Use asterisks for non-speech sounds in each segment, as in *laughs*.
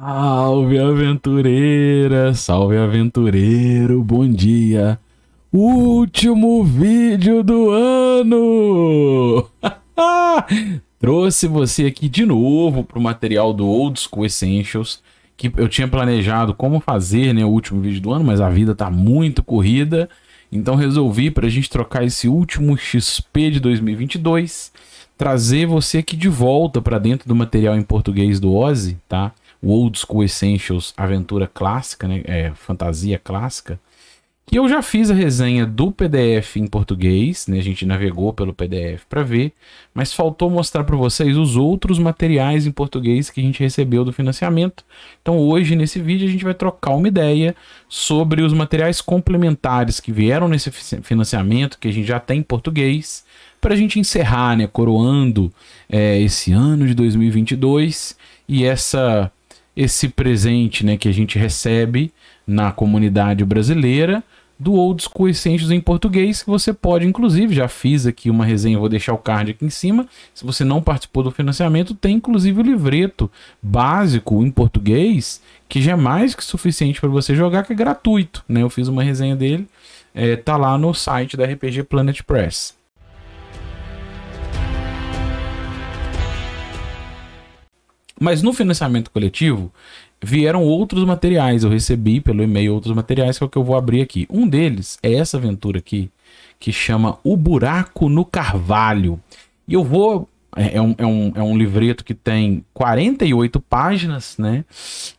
Salve aventureira, salve aventureiro, bom dia. Último vídeo do ano! *laughs* Trouxe você aqui de novo para o material do Old School Essentials, que eu tinha planejado como fazer né, o último vídeo do ano, mas a vida tá muito corrida, então resolvi para a gente trocar esse último XP de 2022 trazer você aqui de volta para dentro do material em português do Ozzy, tá? O Old School Essentials Aventura Clássica, né? É, fantasia clássica. Que eu já fiz a resenha do PDF em português, né? A gente navegou pelo PDF para ver, mas faltou mostrar para vocês os outros materiais em português que a gente recebeu do financiamento. Então, hoje nesse vídeo a gente vai trocar uma ideia sobre os materiais complementares que vieram nesse financiamento que a gente já tem em português, para a gente encerrar, né, coroando é, esse ano de 2022 e essa esse presente, né, que a gente recebe na comunidade brasileira do Old School Essentials em português, que você pode, inclusive, já fiz aqui uma resenha, vou deixar o card aqui em cima. Se você não participou do financiamento, tem inclusive o livreto básico em português, que já é mais que suficiente para você jogar, que é gratuito, né? Eu fiz uma resenha dele, é, tá lá no site da RPG Planet Press. Mas no financiamento coletivo vieram outros materiais. Eu recebi pelo e-mail outros materiais que é o que eu vou abrir aqui. Um deles é essa aventura aqui, que chama O Buraco no Carvalho. E eu vou. É, é um, é, um, é um livreto que tem 48 páginas, né?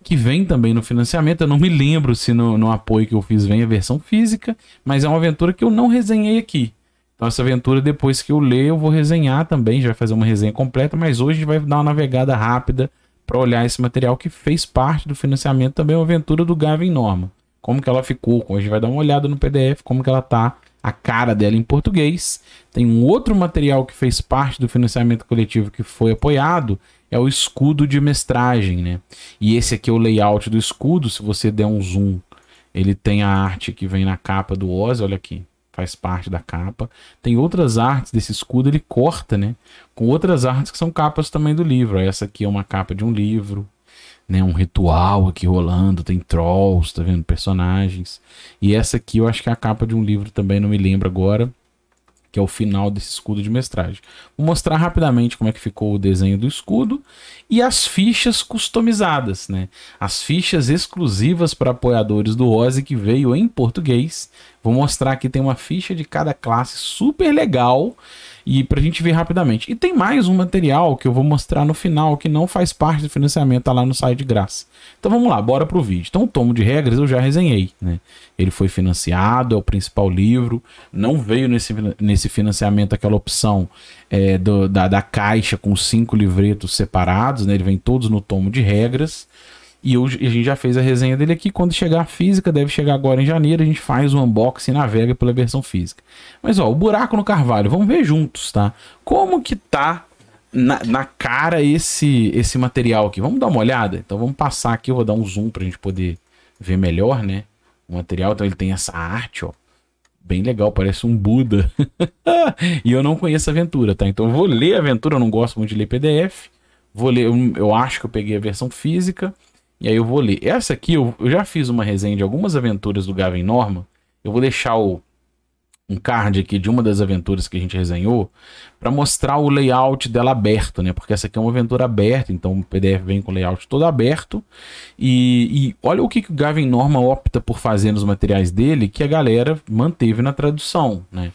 Que vem também no financiamento. Eu não me lembro se no, no apoio que eu fiz vem a versão física, mas é uma aventura que eu não resenhei aqui. Então essa aventura, depois que eu ler, eu vou resenhar também, já vai fazer uma resenha completa, mas hoje a gente vai dar uma navegada rápida para olhar esse material que fez parte do financiamento também, uma aventura do Gavin Norma. Como que ela ficou, a gente vai dar uma olhada no PDF, como que ela tá, a cara dela em português. Tem um outro material que fez parte do financiamento coletivo que foi apoiado, é o escudo de mestragem, né? E esse aqui é o layout do escudo, se você der um zoom, ele tem a arte que vem na capa do Oz, olha aqui faz parte da capa. Tem outras artes desse escudo, ele corta, né? Com outras artes que são capas também do livro. Essa aqui é uma capa de um livro, né? Um ritual aqui rolando, tem trolls, tá vendo? Personagens. E essa aqui eu acho que é a capa de um livro também, não me lembro agora que é o final desse escudo de mestragem. Vou mostrar rapidamente como é que ficou o desenho do escudo e as fichas customizadas, né? As fichas exclusivas para apoiadores do Ozzy que veio em português. Vou mostrar que tem uma ficha de cada classe super legal e para a gente ver rapidamente. E tem mais um material que eu vou mostrar no final que não faz parte do financiamento, tá lá no site de graça. Então vamos lá, bora pro vídeo. Então o tomo de regras eu já resenhei, né? Ele foi financiado, é o principal livro. Não veio nesse, nesse financiamento aquela opção é, do, da, da caixa com cinco livretos separados, né? Ele vem todos no tomo de regras. E eu, a gente já fez a resenha dele aqui. Quando chegar a física, deve chegar agora em janeiro, a gente faz o unboxing e navega pela versão física. Mas ó, o buraco no carvalho, vamos ver juntos, tá? Como que tá na, na cara esse, esse material aqui? Vamos dar uma olhada? Então vamos passar aqui, eu vou dar um zoom pra gente poder ver melhor, né? O material, então ele tem essa arte, ó. Bem legal, parece um Buda. *laughs* e eu não conheço a aventura, tá? Então eu vou ler a aventura, eu não gosto muito de ler PDF. Vou ler, eu, eu acho que eu peguei a versão física. E aí eu vou ler. Essa aqui eu, eu já fiz uma resenha de algumas aventuras do Gavin Norman. Eu vou deixar o, um card aqui de uma das aventuras que a gente resenhou para mostrar o layout dela aberto, né? Porque essa aqui é uma aventura aberta, então o PDF vem com o layout todo aberto. E, e olha o que, que o Gavin Norman opta por fazer nos materiais dele que a galera manteve na tradução, né?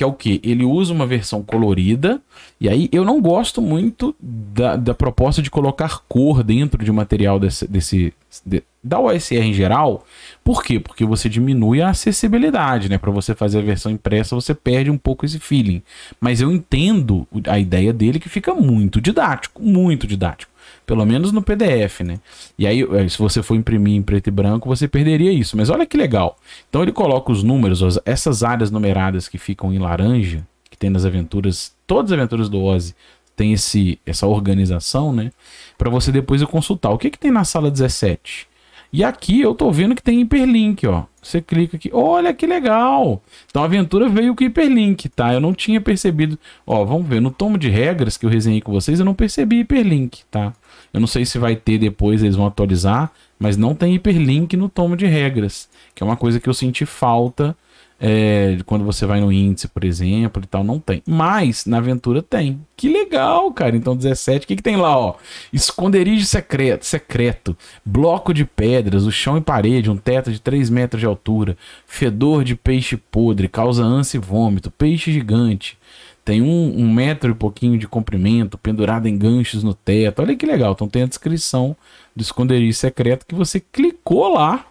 que é o que? Ele usa uma versão colorida, e aí eu não gosto muito da, da proposta de colocar cor dentro de um material desse. desse de, da OSR em geral. Por quê? Porque você diminui a acessibilidade, né? Para você fazer a versão impressa, você perde um pouco esse feeling. Mas eu entendo a ideia dele que fica muito didático, muito didático. Pelo menos no PDF, né? E aí, é, se você for imprimir em preto e branco, você perderia isso. Mas olha que legal. Então ele coloca os números, essas áreas numeradas que ficam em laranja, que tem nas aventuras, todas as aventuras do Ozzy tem esse, essa organização, né? Para você depois consultar. O que, que tem na sala 17? E aqui eu tô vendo que tem hiperlink, ó. Você clica aqui, olha que legal! Então a aventura veio com hiperlink, tá? Eu não tinha percebido. Ó, vamos ver, no tomo de regras que eu resenhei com vocês, eu não percebi hiperlink, tá? Eu não sei se vai ter depois, eles vão atualizar, mas não tem hiperlink no tomo de regras, que é uma coisa que eu senti falta é, quando você vai no índice, por exemplo, e tal, não tem. Mas na aventura tem. Que legal, cara. Então 17, o que, que tem lá, ó? Esconderijo secreto, secreto, bloco de pedras, o chão e parede, um teto de 3 metros de altura, fedor de peixe podre, causa ânsia e vômito, peixe gigante. Tem um, um, metro e pouquinho de comprimento, pendurado em ganchos no teto. Olha que legal. Então tem a descrição do esconderijo secreto que você clicou lá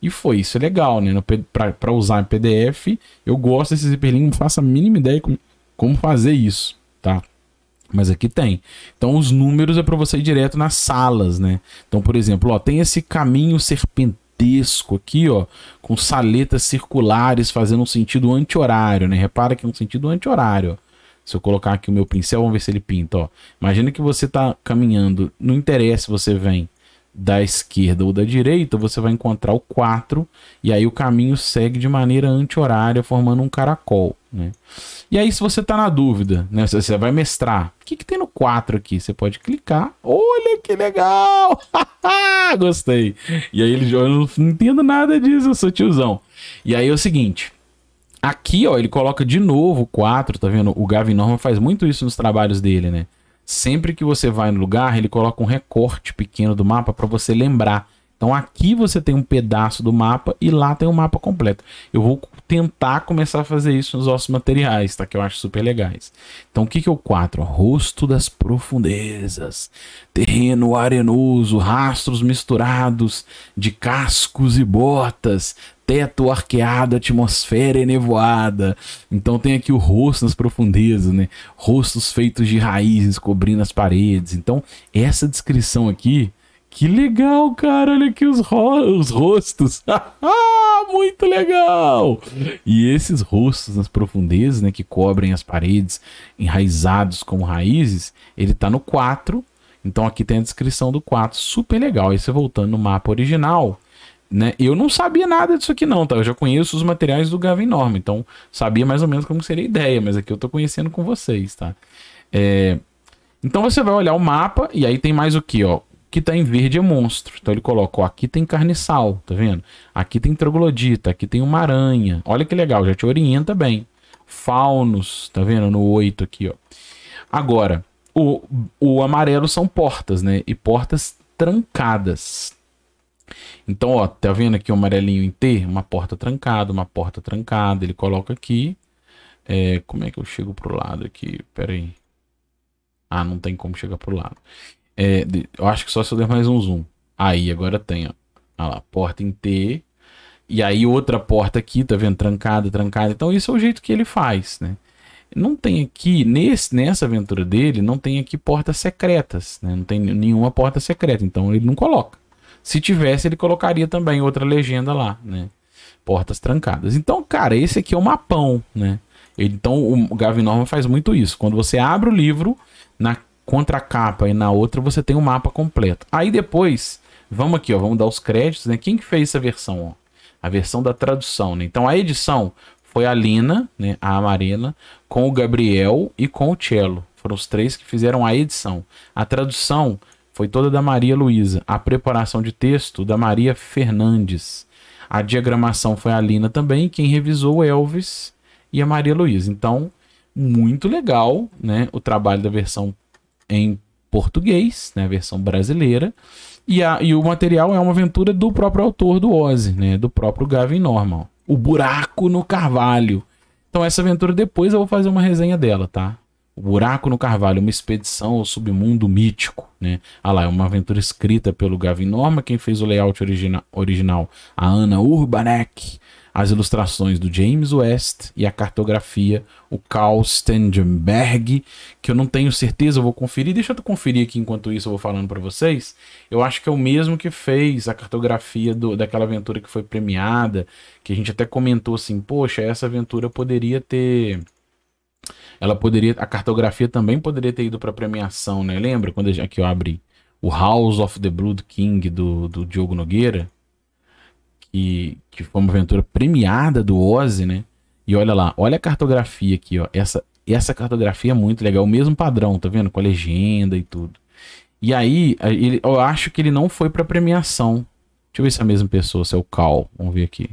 e foi. Isso é legal, né? Para usar em PDF, eu gosto desse hiperlink, não faço a mínima ideia como, como fazer isso, tá? Mas aqui tem. Então, os números é para você ir direto nas salas, né? Então, por exemplo, ó, tem esse caminho serpentesco aqui, ó, com saletas circulares fazendo um sentido anti-horário, né? Repara que é um sentido anti-horário. Se eu colocar aqui o meu pincel, vamos ver se ele pinta. Ó. Imagina que você está caminhando, não interessa se você vem da esquerda ou da direita, você vai encontrar o 4, e aí o caminho segue de maneira anti-horária, formando um caracol. Né? E aí, se você está na dúvida, né? você vai mestrar, o que, que tem no 4 aqui? Você pode clicar, olha que legal! *laughs* Gostei! E aí ele joga, eu não entendo nada disso, eu sou tiozão. E aí é o seguinte, Aqui, ó, ele coloca de novo o 4, tá vendo? O Gavin Norman faz muito isso nos trabalhos dele, né? Sempre que você vai no lugar, ele coloca um recorte pequeno do mapa para você lembrar. Então aqui você tem um pedaço do mapa e lá tem o um mapa completo. Eu vou tentar começar a fazer isso nos nossos materiais, tá? Que eu acho super legais. Então, o que, que é o 4? Rosto das profundezas, terreno arenoso, rastros misturados de cascos e botas, teto arqueado, atmosfera enevoada. Então tem aqui o rosto das profundezas, né? Rostos feitos de raízes cobrindo as paredes. Então, essa descrição aqui que legal, cara. Olha aqui os, ro os rostos. *laughs* Ah, muito legal! E esses rostos nas profundezas, né, que cobrem as paredes, enraizados como raízes, ele tá no 4. Então aqui tem a descrição do 4. Super legal. Aí você voltando no mapa original, né? Eu não sabia nada disso aqui não, tá? Eu já conheço os materiais do Gavin Norma, então sabia mais ou menos como seria a ideia, mas aqui eu tô conhecendo com vocês, tá? É... Então você vai olhar o mapa e aí tem mais o que, ó? que tá em verde é monstro. Então ele coloca, aqui tem carniçal, tá vendo? Aqui tem troglodita, aqui tem uma aranha. Olha que legal, já te orienta bem. Faunos, tá vendo? No 8 aqui, ó. Agora, o, o amarelo são portas, né? E portas trancadas. Então, ó, tá vendo aqui o amarelinho em T? Uma porta trancada, uma porta trancada. Ele coloca aqui. É, como é que eu chego pro lado aqui? Pera aí. Ah, não tem como chegar pro lado. É, eu acho que só se eu der mais um zoom. Aí, agora tem, ó. Olha lá, porta em T. E aí outra porta aqui, tá vendo? Trancada, trancada. Então, isso é o jeito que ele faz, né? Não tem aqui, nesse, nessa aventura dele, não tem aqui portas secretas, né? Não tem nenhuma porta secreta, então ele não coloca. Se tivesse, ele colocaria também outra legenda lá, né? Portas trancadas. Então, cara, esse aqui é o mapão, né? Então, o Gavin Norman faz muito isso. Quando você abre o livro, na contra a capa e na outra você tem o um mapa completo. Aí depois, vamos aqui, ó, vamos dar os créditos, né? Quem que fez essa versão, ó? A versão da tradução, né? Então a edição foi a Lina, né, a Marina, com o Gabriel e com o Cello. Foram os três que fizeram a edição. A tradução foi toda da Maria Luísa. A preparação de texto da Maria Fernandes. A diagramação foi a Lina também, quem revisou o Elvis e a Maria Luísa. Então, muito legal, né, o trabalho da versão em português, né, a versão brasileira, e, a, e o material é uma aventura do próprio autor do Ozzy, né, do próprio Gavin Norman. O Buraco no Carvalho. Então essa aventura depois eu vou fazer uma resenha dela, tá? O Buraco no Carvalho, uma expedição ao submundo mítico, né? Ah lá, é uma aventura escrita pelo Gavin Norman, quem fez o layout origina original, a Ana Urbanek as ilustrações do James West e a cartografia, o Carl Stengenberg, que eu não tenho certeza, eu vou conferir. Deixa eu conferir aqui enquanto isso eu vou falando para vocês. Eu acho que é o mesmo que fez a cartografia do, daquela aventura que foi premiada, que a gente até comentou assim, poxa, essa aventura poderia ter ela poderia a cartografia também poderia ter ido para premiação, né? Lembra quando aqui eu abri o House of the Blood King do, do Diogo Nogueira? que foi uma aventura premiada do Ozzy, né? E olha lá, olha a cartografia aqui, ó. Essa, essa cartografia é muito legal, é o mesmo padrão, tá vendo? Com a legenda e tudo. E aí, ele, eu acho que ele não foi pra premiação. Deixa eu ver se é a mesma pessoa, se é o Cal. Vamos ver aqui.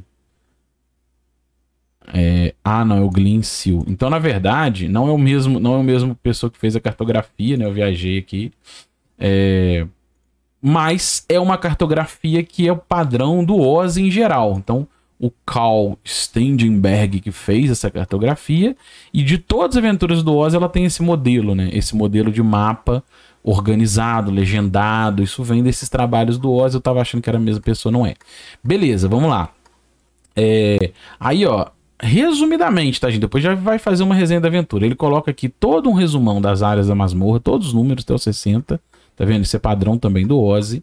É, ah, não, é o Glyn Seal. Então, na verdade, não é o mesmo, não é o mesmo pessoa que fez a cartografia, né? Eu viajei aqui. É, mas é uma cartografia que é o padrão do OZ em geral. Então, o Carl Stendenberg que fez essa cartografia e de todas as aventuras do Oz ela tem esse modelo, né? Esse modelo de mapa organizado, legendado, isso vem desses trabalhos do Oz, eu tava achando que era a mesma pessoa, não é. Beleza, vamos lá. É... aí, ó, resumidamente, tá, gente? Depois já vai fazer uma resenha da aventura. Ele coloca aqui todo um resumão das áreas da masmorra, todos os números até o 60. Tá vendo? Isso é padrão também do Ozzy.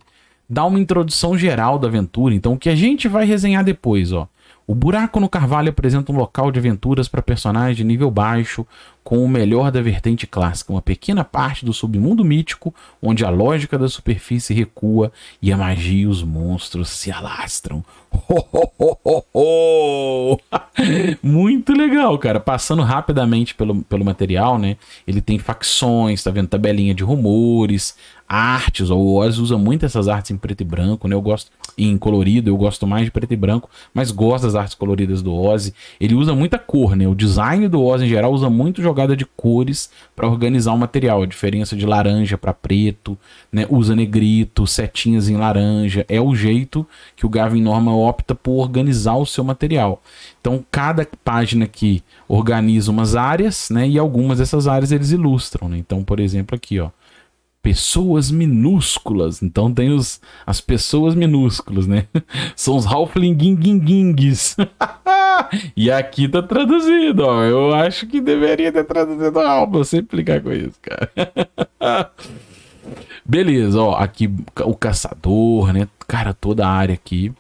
Dá uma introdução geral da aventura. Então, o que a gente vai resenhar depois, ó. O buraco no carvalho apresenta um local de aventuras para personagens de nível baixo, com o melhor da vertente clássica, uma pequena parte do submundo mítico, onde a lógica da superfície recua e a magia e os monstros se alastram. Ho, ho, ho, ho, *laughs* Muito legal, cara. Passando rapidamente pelo, pelo material, né? Ele tem facções, tá vendo? Tabelinha de rumores, artes. O Oz usa muito essas artes em preto e branco, né? Eu gosto em colorido, eu gosto mais de preto e branco, mas gosto das artes coloridas do Ozzy. Ele usa muita cor, né? O design do Ozzy em geral usa muito jogada de cores para organizar o material, a diferença de laranja para preto, né? Usa negrito, setinhas em laranja, é o jeito que o Gavin Norman opta por organizar o seu material. Então, cada página aqui organiza umas áreas, né? E algumas dessas áreas eles ilustram, né? Então, por exemplo, aqui, ó pessoas minúsculas. Então tem os, as pessoas minúsculas, né? *laughs* São os Halflinginguinguingues. *laughs* e aqui tá traduzido, ó. Eu acho que deveria ter traduzido a alma. Sempre ligar com isso, cara. *laughs* Beleza, ó. Aqui o caçador, né? Cara, toda a área aqui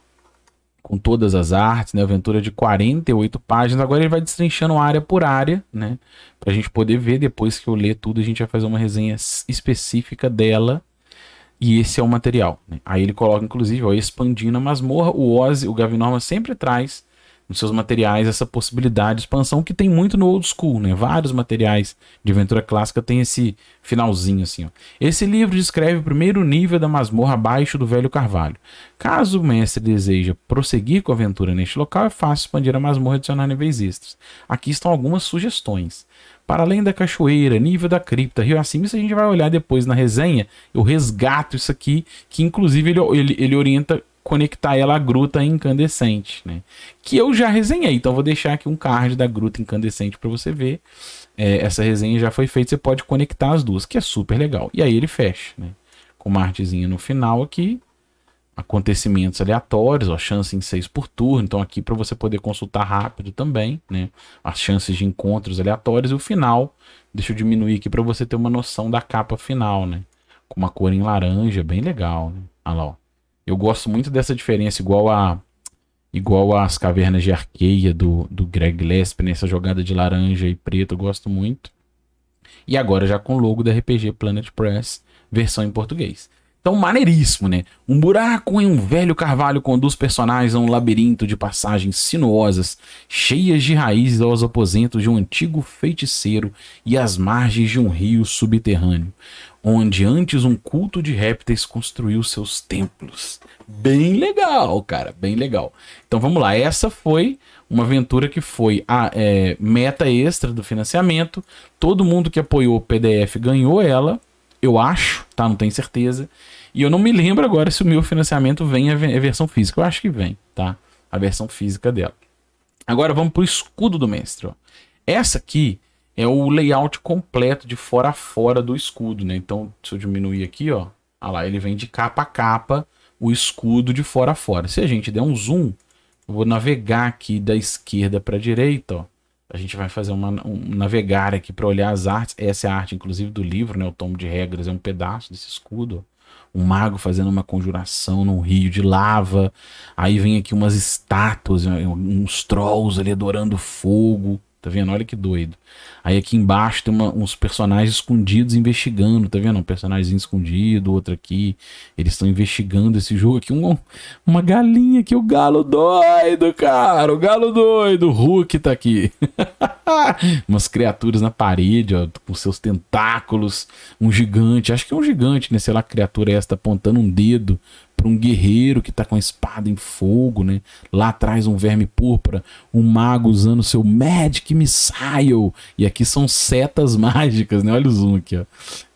com todas as artes, né? Aventura de 48 páginas. Agora ele vai destrinchando área por área, né? Pra gente poder ver depois que eu ler tudo, a gente vai fazer uma resenha específica dela. E esse é o material. Né? Aí ele coloca, inclusive, ó, expandindo a masmorra. O Ozzy, o Gavinorma sempre traz nos seus materiais essa possibilidade de expansão que tem muito no old school, né? Vários materiais de aventura clássica tem esse finalzinho assim, ó. Esse livro descreve o primeiro nível da masmorra abaixo do Velho Carvalho. Caso o mestre deseja prosseguir com a aventura neste local, é fácil expandir a masmorra e adicionar níveis extras. Aqui estão algumas sugestões. Para além da cachoeira, nível da cripta, rio acima, isso a gente vai olhar depois na resenha. Eu resgato isso aqui, que inclusive ele, ele, ele orienta conectar ela à gruta incandescente, né? Que eu já resenhei, então vou deixar aqui um card da gruta incandescente para você ver. É, essa resenha já foi feita, você pode conectar as duas, que é super legal. E aí ele fecha, né? Com uma artezinha no final aqui, acontecimentos aleatórios, ó, chance em 6 por turno, então aqui para você poder consultar rápido também, né? As chances de encontros aleatórios e o final, deixa eu diminuir aqui para você ter uma noção da capa final, né? Com uma cor em laranja, bem legal, né? Olha lá, ó. Eu gosto muito dessa diferença, igual a igual às cavernas de arqueia do, do Greg Lesp, nessa né? jogada de laranja e preto, eu gosto muito. E agora já com o logo da RPG Planet Press, versão em português. Então, maneiríssimo, né? Um buraco em um velho carvalho conduz personagens a um labirinto de passagens sinuosas, cheias de raízes aos aposentos de um antigo feiticeiro e às margens de um rio subterrâneo, onde antes um culto de répteis construiu seus templos. Bem legal, cara, bem legal. Então, vamos lá. Essa foi uma aventura que foi a é, meta extra do financiamento. Todo mundo que apoiou o PDF ganhou ela eu acho, tá? Não tenho certeza. E eu não me lembro agora se o meu financiamento vem a é versão física. Eu acho que vem, tá? A versão física dela. Agora vamos pro escudo do mestre, ó. Essa aqui é o layout completo de fora a fora do escudo, né? Então, se eu diminuir aqui, ó, ah lá, ele vem de capa a capa o escudo de fora a fora. Se a gente der um zoom, eu vou navegar aqui da esquerda para direita, ó. A gente vai fazer uma, um navegar aqui para olhar as artes. Essa é a arte, inclusive, do livro, né? O tomo de regras é um pedaço desse escudo. Um mago fazendo uma conjuração num rio de lava. Aí vem aqui umas estátuas, né? uns trolls ali adorando fogo. Tá vendo? Olha que doido. Aí aqui embaixo tem uma, uns personagens escondidos investigando, tá vendo? Um personagem escondido, outro aqui. Eles estão investigando esse jogo aqui. Um, uma galinha aqui, o galo doido, cara. O galo doido. O Hulk tá aqui. *laughs* Umas criaturas na parede, ó, com seus tentáculos. Um gigante. Acho que é um gigante, né? Sei lá, criatura é essa apontando um dedo para um guerreiro que está com a espada em fogo, né? Lá atrás um verme púrpura, um mago usando seu Magic Missile. E aqui são setas *laughs* mágicas, né? Olha o zoom aqui, ó.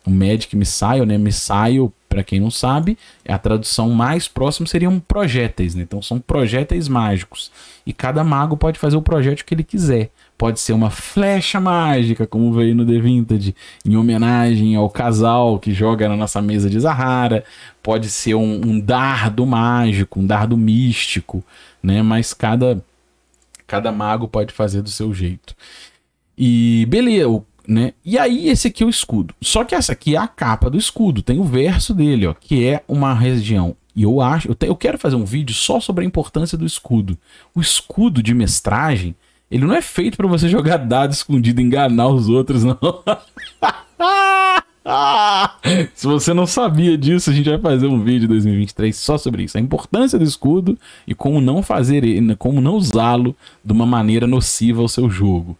O Magic Missile, né? Missile para quem não sabe, a tradução mais próxima seriam projéteis, né? Então são projéteis mágicos. E cada mago pode fazer o projeto que ele quiser. Pode ser uma flecha mágica, como veio no The Vintage, em homenagem ao casal que joga na nossa mesa de Zahara. Pode ser um, um dardo mágico, um dardo místico, né? Mas cada, cada mago pode fazer do seu jeito. E beleza, né? E aí esse aqui é o escudo. Só que essa aqui é a capa do escudo, tem o verso dele, ó, que é uma região. E eu acho, eu, te, eu quero fazer um vídeo só sobre a importância do escudo. O escudo de mestragem, ele não é feito para você *laughs* jogar dado escondido e enganar os outros, não. *laughs* Ah! se você não sabia disso, a gente vai fazer um vídeo 2023 só sobre isso. A importância do escudo e como não fazer ele, né, como não usá-lo de uma maneira nociva ao seu jogo.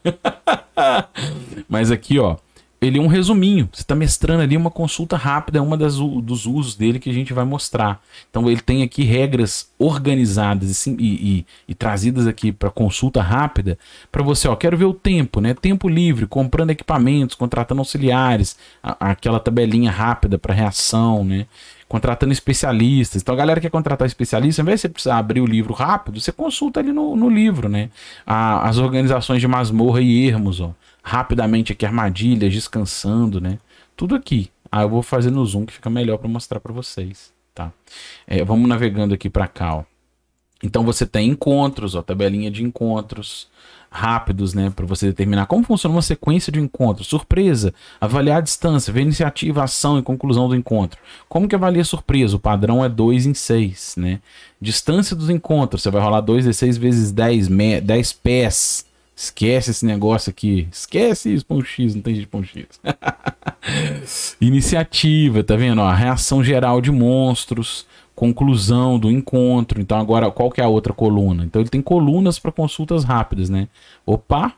*laughs* Mas aqui, ó, ele é um resuminho. Você está mestrando ali uma consulta rápida, é uma das dos usos dele que a gente vai mostrar. Então ele tem aqui regras organizadas e, sim, e, e, e trazidas aqui para consulta rápida para você. Ó, quero ver o tempo, né? Tempo livre, comprando equipamentos, contratando auxiliares, a, aquela tabelinha rápida para reação, né? Contratando especialistas. Então, a galera que quer contratar especialista, ao invés de você precisar abrir o livro rápido, você consulta ali no, no livro, né? A, as organizações de masmorra e ermos, ó rapidamente aqui armadilhas, descansando, né? Tudo aqui. Ah, eu vou fazer no zoom que fica melhor para mostrar para vocês, tá? É, vamos navegando aqui para cá, ó. Então você tem encontros, ó, tabelinha de encontros rápidos, né, para você determinar como funciona uma sequência de encontros. Surpresa, avaliar a distância, ver iniciativa, ação e conclusão do encontro. Como que avalia surpresa? O padrão é 2 em 6, né? Distância dos encontros, você vai rolar 2 de 6 vezes 10, 10 pés. Esquece esse negócio aqui. Esquece isso, ponto X, não tem jeito de ponto X. *laughs* Iniciativa, tá vendo? Ó, reação geral de monstros, conclusão do encontro. Então agora, qual que é a outra coluna? Então ele tem colunas para consultas rápidas, né? Opa,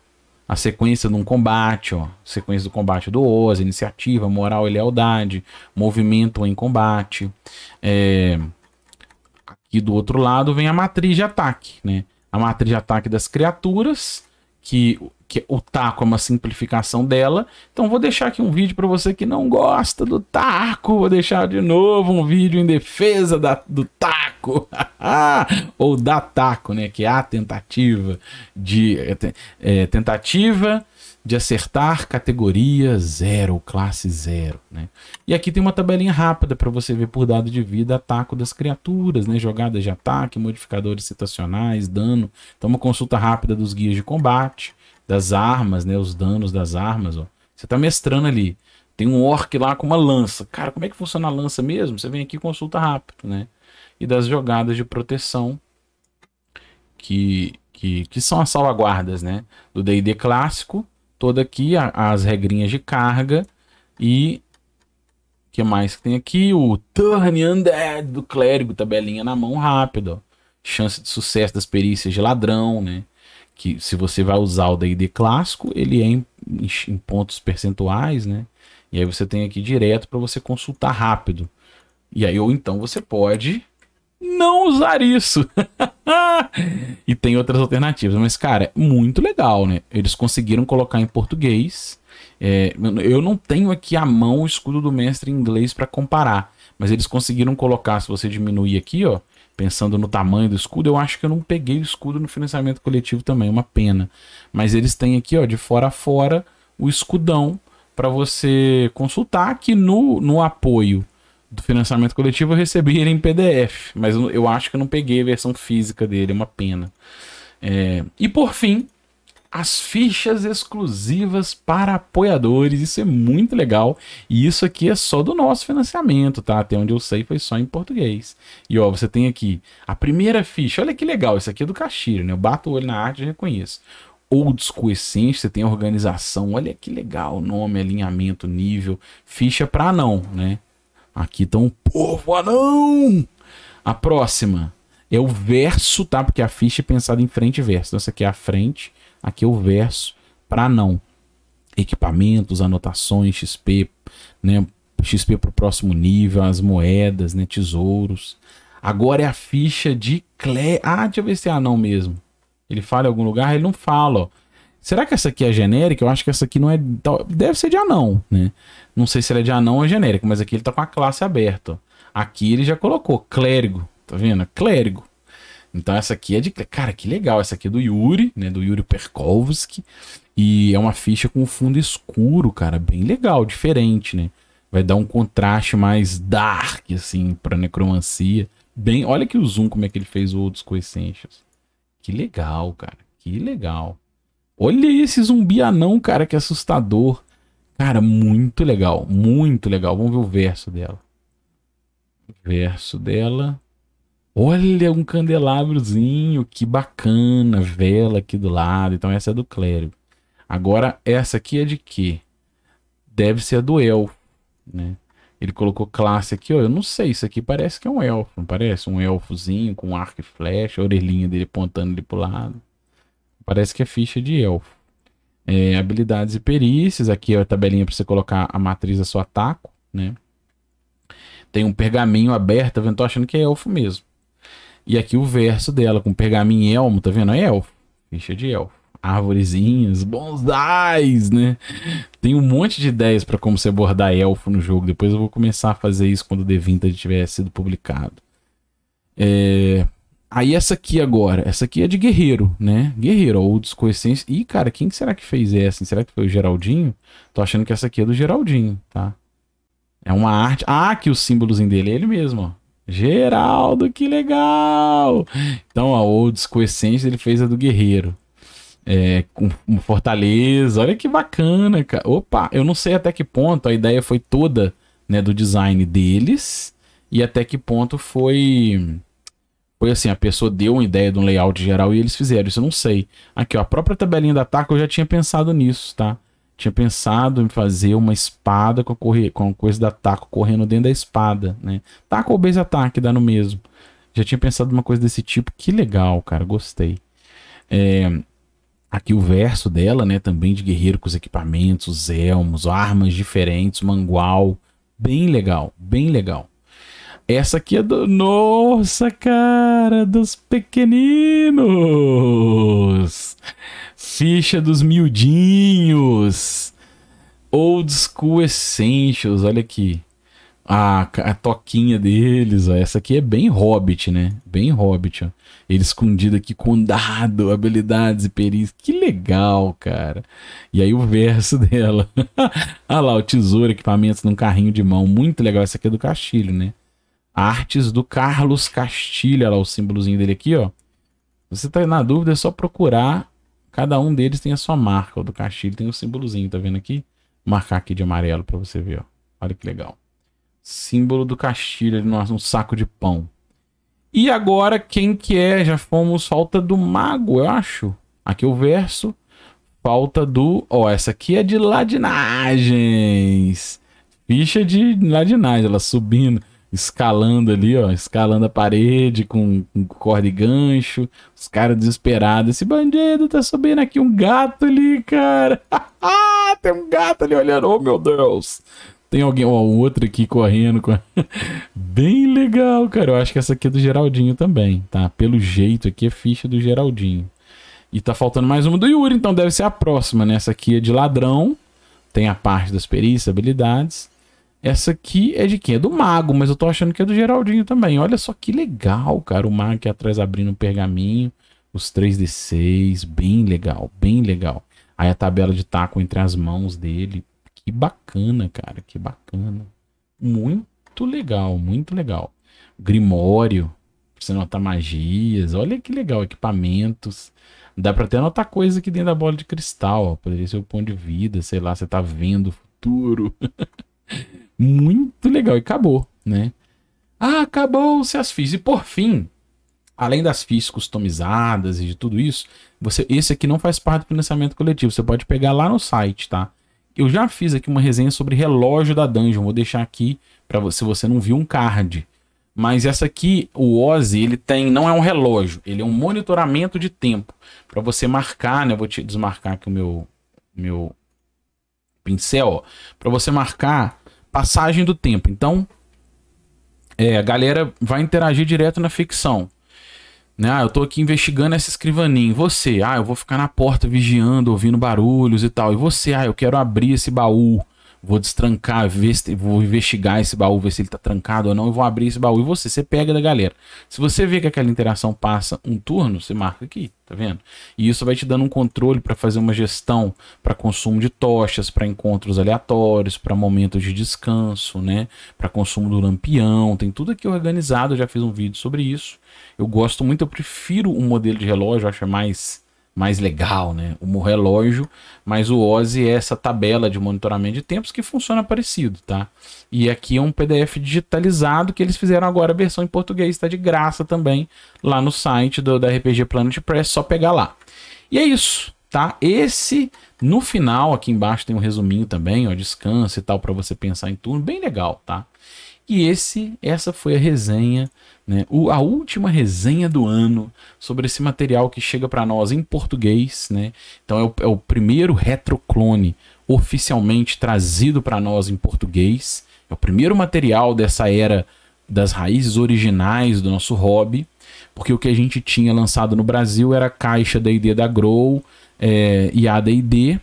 a sequência de um combate, ó. Sequência do combate do Oz, iniciativa, moral e lealdade, movimento em combate. É... Aqui do outro lado vem a matriz de ataque, né? A matriz de ataque das criaturas que que é o taco é uma simplificação dela. Então vou deixar aqui um vídeo para você que não gosta do taco, vou deixar de novo um vídeo em defesa da, do taco *laughs* ou da taco, né? Que é a tentativa de é, tentativa de acertar categoria zero, classe zero, né? E aqui tem uma tabelinha rápida para você ver por dado de vida, ataque das criaturas, né? Jogadas de ataque, modificadores citacionais, dano. Então uma consulta rápida dos guias de combate das armas, né? Os danos das armas, ó. Você tá mestrando ali. Tem um orc lá com uma lança. Cara, como é que funciona a lança mesmo? Você vem aqui e consulta rápido, né? E das jogadas de proteção que, que, que são as salvaguardas, né? Do D&D clássico, toda aqui a, as regrinhas de carga e que mais que tem aqui? O Turn Undead do clérigo, tabelinha na mão rápido, ó. Chance de sucesso das perícias de ladrão, né? que se você vai usar o D&D clássico, ele é em, em, pontos percentuais, né? E aí você tem aqui direto para você consultar rápido. E aí ou então você pode não usar isso. *laughs* e tem outras alternativas, mas cara, é muito legal, né? Eles conseguiram colocar em português. É, eu não tenho aqui à mão o escudo do mestre em inglês para comparar, mas eles conseguiram colocar, se você diminuir aqui, ó, pensando no tamanho do escudo, eu acho que eu não peguei o escudo no financiamento coletivo também, é uma pena. Mas eles têm aqui, ó, de fora a fora, o escudão para você consultar, que no, no apoio do financiamento coletivo eu recebi ele em PDF, mas eu acho que eu não peguei a versão física dele, é uma pena. É... E por fim, as fichas exclusivas para apoiadores. Isso é muito legal. E isso aqui é só do nosso financiamento, tá? Até onde eu sei foi só em português. E ó, você tem aqui a primeira ficha. Olha que legal, isso aqui é do Caxiro, né? Eu bato o olho na arte e reconheço. Old School Essence, você tem a organização. Olha que legal, nome, alinhamento, nível, ficha para anão, né? Aqui estão tá povo anão. A próxima é o verso, tá? Porque a ficha é pensada em frente e verso. Então essa aqui é a frente aqui é o verso para não equipamentos, anotações, XP, né, XP para o próximo nível, as moedas, né, tesouros. Agora é a ficha de Clé. Ah, deixa eu ver se é anão mesmo. Ele fala em algum lugar, ele não fala, ó. Será que essa aqui é genérica? Eu acho que essa aqui não é. Deve ser de anão, né? Não sei se ela é de anão ou genérica, mas aqui ele tá com a classe aberta. Ó. Aqui ele já colocou clérigo, tá vendo? Clérigo. Então essa aqui é de. Cara, que legal. Essa aqui é do Yuri, né? Do Yuri Perkovski. E é uma ficha com fundo escuro, cara. Bem legal, diferente, né? Vai dar um contraste mais dark, assim, pra necromancia. Bem, olha que o Zoom, como é que ele fez outros coessentials. Que legal, cara. Que legal. Olha esse zumbi anão, cara, que assustador. Cara, muito legal. Muito legal. Vamos ver o verso dela. Verso dela. Olha um candelabrozinho, que bacana, vela aqui do lado. Então essa é do clérigo. Agora essa aqui é de quê? Deve ser a do elfo, né? Ele colocou classe aqui, ó. Eu não sei, isso aqui parece que é um elfo, não parece? Um elfozinho com arco e flecha, a orelhinha dele apontando ele pro lado. Parece que é ficha de elfo. É, habilidades e perícias, aqui é a tabelinha para você colocar a matriz da sua ataque, né? Tem um pergaminho aberto, tá eu tô achando que é elfo mesmo. E aqui o verso dela, com pergaminho em elmo, tá vendo? É elfo, ficha de elfo. Árvorezinhas, bonsais, né? Tem um monte de ideias para como você abordar elfo no jogo. Depois eu vou começar a fazer isso quando o The Vintage tiver sido publicado. É... Aí essa aqui agora, essa aqui é de guerreiro, né? Guerreiro, ou desconhecência. Ih, cara, quem será que fez essa? Será que foi o Geraldinho? Tô achando que essa aqui é do Geraldinho, tá? É uma arte. Ah, aqui os símbolos dele é ele mesmo, ó. Geraldo, que legal! Então, a Old School Essence, ele fez a do Guerreiro. É, com Fortaleza, olha que bacana, cara. Opa, eu não sei até que ponto a ideia foi toda né, do design deles e até que ponto foi foi assim, a pessoa deu uma ideia de um layout geral e eles fizeram isso, eu não sei. Aqui, ó, a própria tabelinha da TAC eu já tinha pensado nisso, tá? tinha pensado em fazer uma espada com a, corre... com a coisa da taco correndo dentro da espada, né? Taco ou base ataque, dá no mesmo. Já tinha pensado uma coisa desse tipo. Que legal, cara, gostei. É... Aqui o verso dela, né? Também de guerreiro com os equipamentos, os elmos, armas diferentes, mangual. Bem legal, bem legal. Essa aqui é do. Nossa, cara, dos pequeninos! Ficha dos miudinhos. Old School Essentials, olha aqui. a toquinha deles, ó. Essa aqui é bem Hobbit, né? Bem Hobbit, ó. Ele escondido aqui com dado, habilidades e peris. Que legal, cara. E aí o verso *laughs* dela. ah lá, o tesouro, equipamentos num carrinho de mão. Muito legal. Essa aqui é do Castilho, né? Artes do Carlos Castilho. Olha lá o símbolozinho dele aqui, ó. Você tá na dúvida, é só procurar Cada um deles tem a sua marca. O do Castilho tem um símbolozinho, tá vendo aqui? Vou marcar aqui de amarelo para você ver, ó. Olha que legal. Símbolo do Caxiri, um saco de pão. E agora, quem que é? Já fomos falta do mago, eu acho. Aqui é o verso. Falta do... Ó, oh, essa aqui é de ladinagens. Ficha de ladinagem, ela subindo escalando ali, ó, escalando a parede com, com corda e gancho, os caras desesperados. Esse bandido tá subindo aqui um gato ali, cara. *laughs* Tem um gato ali olhando, oh meu Deus. Tem alguém, ó, um outro aqui correndo. Com... *laughs* Bem legal, cara. Eu acho que essa aqui é do Geraldinho também, tá? Pelo jeito aqui é ficha do Geraldinho. E tá faltando mais uma do Yuri, então deve ser a próxima, né? Essa aqui é de ladrão. Tem a parte das perícias, habilidades. Essa aqui é de quem? É do Mago, mas eu tô achando que é do Geraldinho também. Olha só que legal, cara. O Mago aqui atrás abrindo um pergaminho. Os 3D6. Bem legal, bem legal. Aí a tabela de taco entre as mãos dele. Que bacana, cara. Que bacana. Muito legal, muito legal. Grimório. Pra você notar magias. Olha que legal. Equipamentos. Dá pra até anotar coisa aqui dentro da bola de cristal. Ó. Poderia ser o ponto de vida. Sei lá, você tá vendo o futuro. *laughs* Muito legal. E acabou, né? Ah, acabou-se as FIIs. E por fim, além das FIIs customizadas e de tudo isso, você, esse aqui não faz parte do financiamento coletivo. Você pode pegar lá no site, tá? Eu já fiz aqui uma resenha sobre relógio da Dungeon. Vou deixar aqui para você, se você não viu um card. Mas essa aqui, o Ozzy, ele tem, não é um relógio, ele é um monitoramento de tempo para você marcar, né? Eu vou te desmarcar aqui o meu meu pincel, para você marcar passagem do tempo. Então, é, a galera vai interagir direto na ficção. Né? Ah, eu tô aqui investigando essa escrivaninha. Você, ah, eu vou ficar na porta vigiando, ouvindo barulhos e tal. E você, ah, eu quero abrir esse baú. Vou destrancar, ver se, vou investigar esse baú, ver se ele tá trancado ou não, e vou abrir esse baú. E você, você pega da galera. Se você vê que aquela interação passa um turno, você marca aqui, tá vendo? E isso vai te dando um controle para fazer uma gestão para consumo de tochas, para encontros aleatórios, para momentos de descanso, né? Para consumo do lampião, tem tudo aqui organizado. Eu já fiz um vídeo sobre isso. Eu gosto muito, eu prefiro um modelo de relógio, acho mais mais legal, né? O relógio, mas o OSI é essa tabela de monitoramento de tempos que funciona parecido, tá? E aqui é um PDF digitalizado que eles fizeram agora a versão em português, está de graça também lá no site do, da RPG Planet Press, só pegar lá. E é isso, tá? Esse no final aqui embaixo tem um resuminho também, ó, descanso e tal para você pensar em tudo, bem legal, tá? E esse, essa foi a resenha né? O, a última resenha do ano sobre esse material que chega para nós em português. Né? Então é o, é o primeiro retroclone oficialmente trazido para nós em português. É o primeiro material dessa era das raízes originais do nosso hobby, porque o que a gente tinha lançado no Brasil era a caixa D&D da Grow é, e a D&D,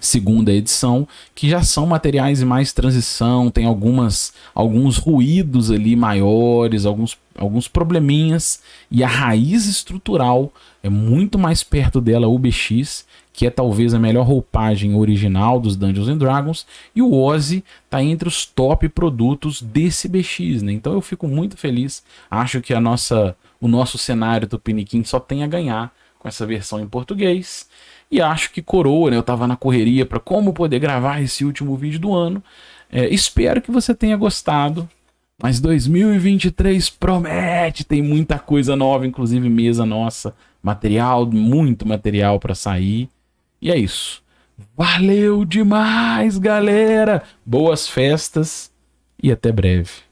segunda edição, que já são materiais mais transição, tem algumas alguns ruídos ali maiores, alguns alguns probleminhas e a raiz estrutural é muito mais perto dela o BX, que é talvez a melhor roupagem original dos Dungeons and Dragons, e o Ozzy tá entre os top produtos desse BX, né? Então eu fico muito feliz, acho que a nossa o nosso cenário do só tem a ganhar com essa versão em português. E acho que coroa, né? Eu estava na correria para como poder gravar esse último vídeo do ano. É, espero que você tenha gostado. Mas 2023 promete, tem muita coisa nova, inclusive mesa nossa, material, muito material para sair. E é isso. Valeu demais, galera! Boas festas e até breve.